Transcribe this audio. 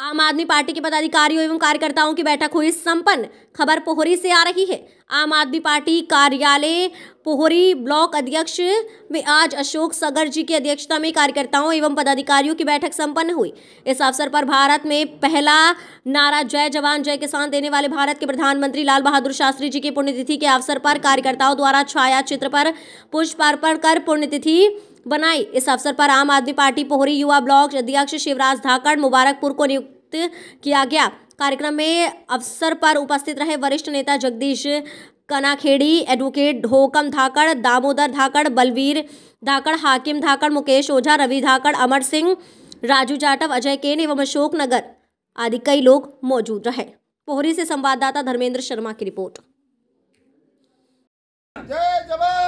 आम आदमी पार्टी के पदाधिकारियों एवं कार्यकर्ताओं की बैठक हुई संपन्न खबर पोहरी से आ रही है आम आदमी पार्टी कार्यालय पोहरी ब्लॉक अध्यक्ष में आज अशोक सगर जी की अध्यक्षता में कार्यकर्ताओं एवं पदाधिकारियों की बैठक संपन्न हुई इस अवसर पर भारत में पहला नारा जय जवान जय किसान देने वाले भारत के प्रधानमंत्री लाल बहादुर शास्त्री जी की पुण्यतिथि के अवसर पर कार्यकर्ताओं द्वारा छाया चित्र पर पुष्प अर्पण कर पुण्यतिथि बनाई इस अवसर पर आम आदमी पार्टी पोहरी युवा ब्लॉक अध्यक्ष शिवराज धाकड़ मुबारकपुर को नियुक्त किया गया कार्यक्रम में अवसर पर उपस्थित रहे वरिष्ठ नेता जगदीश कनाखेड़ी एडवोकेट ढोकम धाकड़ दामोदर धाकड़ बलवीर धाकड़ हाकिम धाकड़ मुकेश ओझा रवि धाकड़ अमर सिंह राजू जाटव अजय केन एवं अशोक नगर आदि कई लोग मौजूद रहे पोहरी से संवाददाता धर्मेंद्र शर्मा की रिपोर्ट जय जवान